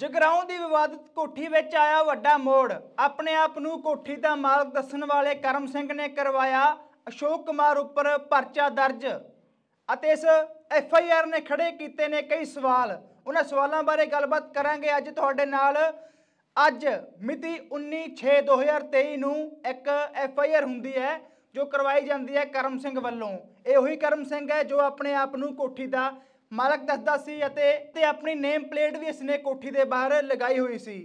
ਜਗਰਾਉਂ ਦੀ ਵਿਵਾਦਿਤ ਕੋਠੀ ਵਿੱਚ ਆਇਆ ਵੱਡਾ ਮੋੜ ਆਪਣੇ ਆਪ ਨੂੰ ਕੋਠੀ ਦਾ ਮਾਲਕ ਦੱਸਣ ਵਾਲੇ ਕਰਮ ਸਿੰਘ ਨੇ ਕਰਵਾਇਆ ਅਸ਼ੋਕ ਕੁਮਾਰ ਉੱਪਰ ਪਰਚਾ ਦਰਜ ਅਤੇ ਇਸ ਐਫ ਆਈ ਆਰ ਨੇ ਖੜੇ ਕੀਤੇ ਨੇ ਕਈ ਸਵਾਲ ਉਹਨਾਂ ਸਵਾਲਾਂ ਬਾਰੇ ਗੱਲਬਾਤ ਕਰਾਂਗੇ ਅੱਜ ਤੁਹਾਡੇ ਨਾਲ ਅੱਜ ਮਿਤੀ 19/6/2023 ਨੂੰ ਇੱਕ ਐਫ ਆਈ ਆਰ ਹੁੰਦੀ ਹੈ ਜੋ ਕਰਵਾਈ ਜਾਂਦੀ ਹੈ ਕਰਮ ਸਿੰਘ ਵੱਲੋਂ ਇਹ ਉਹੀ ਕਰਮ ਸਿੰਘ ਹੈ ਜੋ ਆਪਣੇ ਆਪ ਨੂੰ ਕੋਠੀ ਦਾ ਮਾਲਕ ਦੱਸਦਾ ਸੀ ਅਤੇ ਤੇ ਆਪਣੀ ਨੇਮ ਪਲੇਟ ਵੀ ਇਸਨੇ ਕੋਠੀ ਦੇ ਬਾਹਰ ਲਗਾਈ ਹੋਈ ਸੀ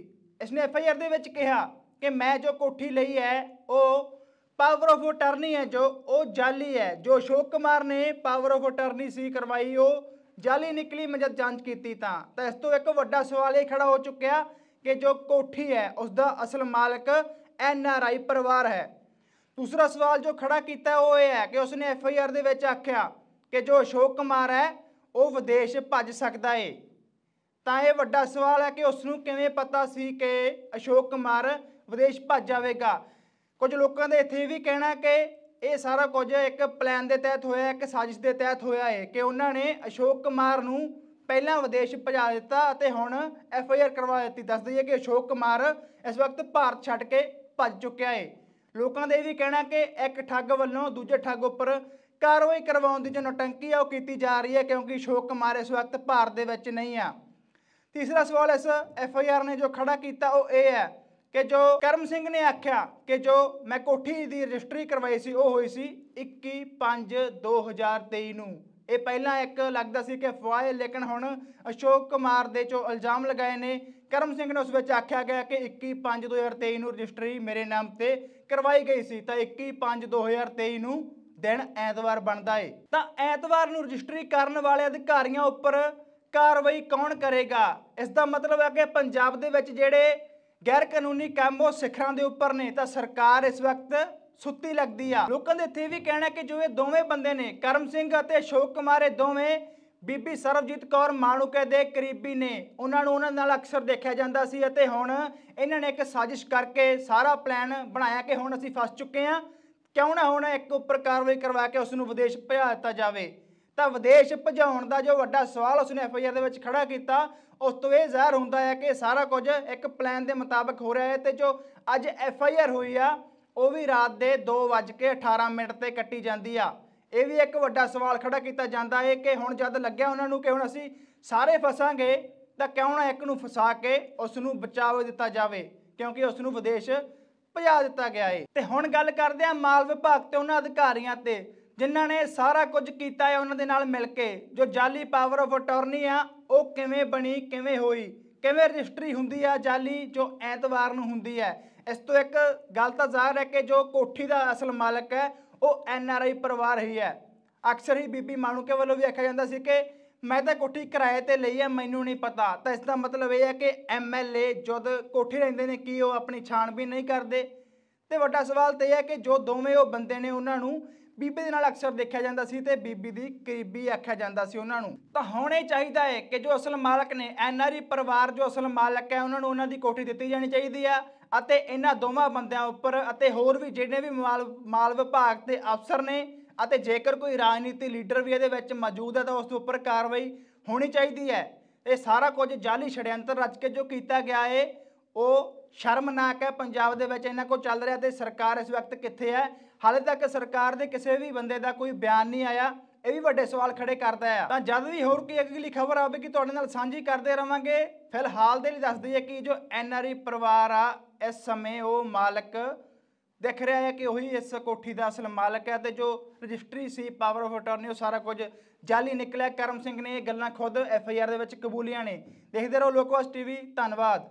ਇਸਨੇ ਐਫ ਆਈ ਆਰ ਦੇ ਵਿੱਚ ਕਿਹਾ ਕਿ ਮੈਂ ਜੋ ਕੋਠੀ ਲਈ ਹੈ ਉਹ ਪਾਵਰ ਆਫ ਅਟਾਰਨੀ ਹੈ ਜੋ ਉਹ ਜਾਲੀ ਹੈ ਜੋ ਅਸ਼ੋਕ ਕੁਮਾਰ ਨੇ ਪਾਵਰ ਆਫ ਅਟਾਰਨੀ ਸੀ ਕਰਵਾਈ ਉਹ ਜਾਲੀ ਨਿਕਲੀ ਮੈਂ ਜਦ ਜਾਂਚ ਕੀਤੀ ਤਾਂ ਤਾਂ ਇਸ ਤੋਂ ਇੱਕ ਵੱਡਾ ਸਵਾਲ ਇਹ ਖੜਾ ਹੋ ਚੁੱਕਿਆ ਕਿ ਜੋ ਕੋਠੀ ਹੈ ਉਸ ਦਾ ਅਸਲ ਮਾਲਕ ਐਨ ਆਰ ਆਈ ਪਰਿਵਾਰ ਹੈ ਦੂਸਰਾ ਸਵਾਲ ਜੋ ਖੜਾ ਕੀਤਾ ਉਹ ਇਹ ਹੈ ਕਿ ਉਸਨੇ ਐਫ ਆਈ ਆਰ ਦੇ ਵਿੱਚ ਆਖਿਆ ਕਿ ਜੋ ਅਸ਼ੋਕ ਕੁਮਾਰ ਹੈ ਉਹ ਵਿਦੇਸ਼ ਭੱਜ ਸਕਦਾ ਏ ਤਾਂ ਇਹ ਵੱਡਾ ਸਵਾਲ ਹੈ ਕਿ ਉਸ ਨੂੰ ਕਿਵੇਂ ਪਤਾ ਸੀ ਕਿ ਅਸ਼ੋਕ ਕੁਮਾਰ ਵਿਦੇਸ਼ ਭੱਜ ਜਾਵੇਗਾ ਕੁਝ ਲੋਕਾਂ ਦੇ ਇੱਥੇ ਵੀ ਕਹਿਣਾ ਕਿ ਇਹ ਸਾਰਾ ਕੁਝ ਇੱਕ ਪਲਾਨ ਦੇ ਤਹਿਤ ਹੋਇਆ ਇੱਕ ਸਾਜ਼ਿਸ਼ ਦੇ ਤਹਿਤ ਹੋਇਆ ਹੈ ਕਿ ਉਹਨਾਂ ਨੇ ਅਸ਼ੋਕ ਕੁਮਾਰ ਨੂੰ ਪਹਿਲਾਂ ਵਿਦੇਸ਼ ਭਜਾ ਦਿੱਤਾ ਅਤੇ ਹੁਣ ਐਫ ਆਈ ਆਰ ਕਰਵਾ ਦਿੱਤੀ ਦੱਸ ਦਈਏ ਕਿ ਅਸ਼ੋਕ ਕੁਮਾਰ ਇਸ ਵਕਤ ਭਾਰਤ ਛੱਡ ਕੇ ਭੱਜ ਚੁੱਕਿਆ ਏ ਲੋਕਾਂ ਦੇ ਇਹ ਵੀ ਕਹਿਣਾ ਕਿ ਇੱਕ ਠੱਗ ਵੱਲੋਂ ਦੂਜੇ ਠੱਗ ਉੱਪਰ ਕਾਰਵਾਈ ਕਰਵਾਉਣ ਦੀ ਜੋ ਨਟੰਕੀ ਆ ਉਹ ਕੀਤੀ ਜਾ ਰਹੀ ਹੈ ਕਿਉਂਕਿ ਸ਼ੋਕ ਕੁਮਾਰ ਇਸ ਵਕਤ ਭਾਰਤ ਦੇ ਵਿੱਚ ਨਹੀਂ ਆ ਤੀਸਰਾ ਸਵਾਲ ਇਸ ਐਫ ਆਈ ਆਰ ਨੇ ਜੋ ਖੜਾ ਕੀਤਾ ਉਹ ਇਹ ਹੈ ਕਿ ਜੋ ਕਰਮ ਸਿੰਘ ਨੇ ਆਖਿਆ ਕਿ ਜੋ ਮੈਂ ਕੋਠੀ ਦੀ ਰਜਿਸਟਰੀ ਕਰਵਾਈ ਸੀ ਉਹ ਹੋਈ ਸੀ 21 5 2023 ਨੂੰ ਇਹ ਪਹਿਲਾਂ ਇੱਕ ਲੱਗਦਾ ਸੀ ਕਿ ਫਵਾਏ ਲੇਕਿਨ ਹੁਣ ਅਸ਼ੋਕ ਕੁਮਾਰ ਦੇ ਚੋ ਇਲਜ਼ਾਮ ਲਗਾਏ ਨੇ ਕਰਮ ਸਿੰਘ ਨੇ ਉਸ ਵਿੱਚ ਆਖਿਆ ਗਿਆ ਕਿ 21 5 2023 ਨੂੰ ਰਜਿਸਟਰੀ ਮੇਰੇ ਨਾਮ ਤੇ ਕਰਵਾਈ ਗਈ ਸੀ ਤਾਂ 21 5 2023 ਨੂੰ ਦਿਨ ਐਤਵਾਰ ਬਣਦਾ ਏ ਤਾਂ ਐਤਵਾਰ ਨੂੰ ਰਜਿਸਟਰੀ ਕਰਨ ਵਾਲੇ ਅਧਿਕਾਰੀਆਂ ਉੱਪਰ ਕਾਰਵਾਈ ਕੌਣ ਕਰੇਗਾ ਇਸ ਦਾ ਮਤਲਬ ਹੈ ਕਿ ਪੰਜਾਬ ਦੇ ਵਿੱਚ ਜਿਹੜੇ ਗੈਰ ਕਾਨੂੰਨੀ ਕੰਮ ਉਹ ਸਿਖਰਾਂ ਦੇ ਉੱਪਰ ਨੇ ਤਾਂ ਸਰਕਾਰ ਇਸ ਵਕਤ ਸੁੱਤੀ ਲੱਗਦੀ ਆ ਲੋਕਾਂ ਦੇ ਇੱਥੇ ਵੀ ਕਹਿਣਾ ਕਿ ਜੋ ਇਹ ਦੋਵੇਂ ਬੰਦੇ ਨੇ ਕਰਮ ਸਿੰਘ ਅਤੇ ਅਸ਼ੋਕ ਕੁਮਾਰ ਇਹ ਦੋਵੇਂ ਬੀਬੀ ਸਰਬਜੀਤ ਕੌਰ ਮਾਣੂਕੇ ਦੇ ਕਰੀਬੀ ਨੇ ਉਹਨਾਂ ਨੂੰ ਉਹਨਾਂ ਨਾਲ ਅਕਸਰ ਦੇਖਿਆ ਜਾਂਦਾ ਸੀ ਅਤੇ ਹੁਣ ਇਹਨਾਂ ਨੇ ਇੱਕ ਸਾਜ਼ਿਸ਼ ਕਰਕੇ ਸਾਰਾ ਪਲਾਨ ਬਣਾਇਆ ਕਿ ਹੁਣ ਅਸੀਂ ਫਸ ਚੁੱਕੇ ਆ ਕਿਉਂ ਨਾ ਹੁਣ ਇੱਕ ਉੱਪਰ ਕਾਰਵਾਈ ਕਰਵਾ ਕੇ ਉਸ ਨੂੰ ਵਿਦੇਸ਼ ਭਜਾ ਦਿੱਤਾ ਜਾਵੇ ਤਾਂ ਵਿਦੇਸ਼ ਭਜਾਉਣ ਦਾ ਜੋ ਵੱਡਾ ਸਵਾਲ ਨੇ ਐਫ ਆਈ ਆਰ ਦੇ ਵਿੱਚ ਖੜਾ ਕੀਤਾ ਉਸ ਤੋਂ ਇਹ ਜ਼ਾਹਰ ਹੁੰਦਾ ਹੈ ਕਿ ਸਾਰਾ ਕੁਝ ਇੱਕ ਪਲਾਨ ਦੇ ਮੁਤਾਬਕ ਹੋ ਰਿਹਾ ਹੈ ਤੇ ਜੋ ਅੱਜ ਐਫ ਆਈ ਆਰ ਹੋਈ ਆ ਉਹ ਵੀ ਰਾਤ ਦੇ 2:18 ਮਿੰਟ ਤੇ ਕੱਟੀ ਜਾਂਦੀ ਆ ਇਹ ਵੀ ਇੱਕ ਵੱਡਾ ਸਵਾਲ ਖੜਾ ਕੀਤਾ ਜਾਂਦਾ ਹੈ ਕਿ ਹੁਣ ਜਦ ਲੱਗਿਆ ਉਹਨਾਂ ਨੂੰ ਕਿ ਹੁਣ ਅਸੀਂ ਸਾਰੇ ਫਸਾਂਗੇ ਤਾਂ ਕਿਉਂ ਨਾ ਇੱਕ ਨੂੰ ਫਸਾ ਕੇ ਉਸ ਨੂੰ ਬਚਾਵ ਦਿੱਤਾ ਜਾਵੇ ਕਿਉਂਕਿ ਉਸ ਨੂੰ ਵਿਦੇਸ਼ ਭਜਾ ਦਿੱਤਾ ਗਿਆ ਏ ਤੇ ਹੁਣ ਗੱਲ ਕਰਦੇ ਆ ਮਾਲ ਵਿਭਾਗ ਤੇ ਉਹਨਾਂ ਅਧਿਕਾਰੀਆਂ ਤੇ ਜਿਨ੍ਹਾਂ ਨੇ ਸਾਰਾ ਕੁਝ ਕੀਤਾ ਹੈ ਉਹਨਾਂ ਦੇ ਨਾਲ ਮਿਲ ਕੇ ਜੋ ਜਾਲੀ ਪਾਵਰ ਆਫ ਅਟਾਰਨੀ ਆ ਉਹ ਕਿਵੇਂ ਬਣੀ ਕਿਵੇਂ ਹੋਈ ਕਿਵੇਂ ਰਜਿਸਟਰੀ ਹੁੰਦੀ ਆ ਜਾਲੀ ਜੋ ਐਤਵਾਰ ਨੂੰ ਹੁੰਦੀ ਹੈ ਇਸ ਤੋਂ ਇੱਕ ਗੱਲ ਤਾਂ ਜ਼ਾਹਰ ਹੈ ਕਿ ਜੋ ਕੋਠੀ ਦਾ ਅਸਲ ਮਾਲਕ ਹੈ ਉਹ ਐਨ ਆਰ ਆਈ ਪਰਿਵਾਰ ਹੀ ਹੈ ਅਕਸਰ ਹੀ ਬੀਬੀ ਮਾਨੂਕੇ ਵੱਲੋਂ ਵੀ ਆਖਿਆ ਜਾਂਦਾ ਸੀ ਕਿ ਮੈਂ ਤਾਂ ਕੋਠੀ ਕਿਰਾਏ ਤੇ ਲਈ ਹੈ ਮੈਨੂੰ ਨਹੀਂ ਪਤਾ ਤਾਂ ਇਸ ਦਾ ਮਤਲਬ ਇਹ ਹੈ ਕਿ ਐਮਐਲਏ ਜਦ ਕੋਠੀ ਰਹਿੰਦੇ ਨੇ ਕੀ ਉਹ ਆਪਣੀ ਛਾਣ ਵੀ ਨਹੀਂ ਕਰਦੇ ਤੇ ਵੱਡਾ ਸਵਾਲ ਤੇ ਇਹ ਹੈ ਕਿ ਜੋ ਦੋਵੇਂ ਉਹ ਬੰਦੇ ਨੇ ਉਹਨਾਂ ਨੂੰ ਬੀਬੀ ਦੇ ਨਾਲ ਅਕਸਰ ਦੇਖਿਆ ਜਾਂਦਾ ਸੀ ਤੇ ਬੀਬੀ ਦੀ ਕਰੀਬੀ ਆਖਿਆ ਜਾਂਦਾ ਸੀ ਉਹਨਾਂ ਨੂੰ ਤਾਂ ਹੋਣੇ ਚਾਹੀਦਾ ਹੈ ਕਿ ਜੋ ਅਸਲ ਮਾਲਕ ਨੇ ਐਨਆਰਈ ਪਰਿਵਾਰ ਜੋ ਅਸਲ ਮਾਲਕ ਹੈ ਉਹਨਾਂ ਨੂੰ ਉਹਨਾਂ ਦੀ ਕੋਠੀ ਦਿੱਤੀ ਜਾਣੀ ਚਾਹੀਦੀ ਆ ਅਤੇ ਇਹਨਾਂ ਦੋਵਾਂ ਬੰਦਿਆਂ ਉੱਪਰ ਅਤੇ ਹੋਰ ਵੀ ਜਿਹੜੇ ਵੀ ਮਾਲ ਮਾਲ ਵਿਭਾਗ ਤੇ ਅਫਸਰ ਨੇ ਅਤੇ ਜੇਕਰ ਕੋਈ ਰਾਜਨੀਤੀ ਲੀਡਰ ਵੀ ਇਹਦੇ ਵਿੱਚ ਮੌਜੂਦ ਹੈ ਤਾਂ ਉਸ ਦੇ ਉੱਪਰ ਕਾਰਵਾਈ ਹੋਣੀ ਚਾਹੀਦੀ ਹੈ ਇਹ ਸਾਰਾ ਕੁਝ ਜਾਲੀ ਛੜਿਆੰਤਰ ਰਚ ਕੇ ਜੋ ਕੀਤਾ ਗਿਆ ਹੈ ਉਹ ਸ਼ਰਮਨਾਕ ਹੈ ਪੰਜਾਬ ਦੇ ਵਿੱਚ ਇਹਨਾਂ ਕੋ ਚੱਲ ਰਿਹਾ ਤੇ ਸਰਕਾਰ ਇਸ ਵਕਤ ਕਿੱਥੇ ਹੈ ਹਾਲੇ ਤੱਕ ਸਰਕਾਰ ਦੇ ਕਿਸੇ ਵੀ ਬੰਦੇ ਦਾ ਕੋਈ ਬਿਆਨ ਨਹੀਂ ਆਇਆ ਇਹ ਵੀ ਵੱਡੇ ਸਵਾਲ ਖੜੇ ਕਰਦਾ ਹੈ ਤਾਂ ਜਦ ਵੀ ਹੋਰ ਕੋਈ ਅਗਲੀ ਖਬਰ ਆਵੇਗੀ ਤੁਹਾਡੇ ਨਾਲ ਸਾਂਝੀ ਕਰਦੇ ਰਵਾਂਗੇ ਫਿਲਹਾਲ ਦੇ ਲਈ ਦੱਸ ਦਈਏ ਕਿ ਜੋ ਐਨਆਰਆਈ ਪਰਿਵਾਰ ਆ ਇਸ ਸਮੇਂ ਉਹ ਮਾਲਕ ਦੇਖ ਰਿਹਾ ਹੈ ਕਿ ਉਹੀ ਇਸ ਕੋਠੀ ਦਾ ਅਸਲ ਮਾਲਕ ਹੈ ਤੇ ਜੋ ਰਜਿਸਟਰੀ ਸੀ ਪਾਵਰ ਆਫ ਅਟਾਰਨੀ ਉਹ ਸਾਰਾ ਕੁਝ ਜਾਲੀ ਨਿਕਲਿਆ ਕਰਮ ਸਿੰਘ ਨੇ ਇਹ ਗੱਲਾਂ ਖੁਦ ਐਫ ਆਈ ਆਰ ਦੇ ਵਿੱਚ ਕਬੂਲੀਆਂ ਨੇ ਦੇਖਦੇ ਰਹੋ ਲੋਕਵਾਸ ਟੀਵੀ ਧੰਨਵਾਦ